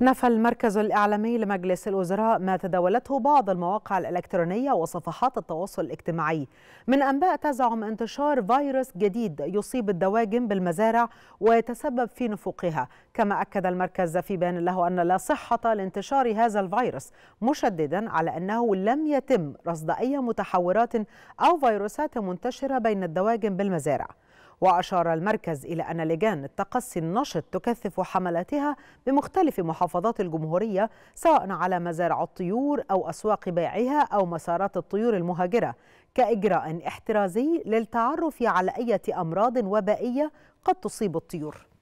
نفى المركز الإعلامي لمجلس الوزراء ما تداولته بعض المواقع الإلكترونية وصفحات التواصل الاجتماعي من أنباء تزعم انتشار فيروس جديد يصيب الدواجن بالمزارع ويتسبب في نفوقها كما أكد المركز في بيان له أن لا صحة لانتشار هذا الفيروس مشددا على أنه لم يتم رصد أي متحورات أو فيروسات منتشرة بين الدواجن بالمزارع وأشار المركز إلى أن لجان التقصي النشط تكثف حملاتها بمختلف محافظات الجمهورية سواء على مزارع الطيور أو أسواق بيعها أو مسارات الطيور المهاجرة كإجراء احترازي للتعرف على أي أمراض وبائية قد تصيب الطيور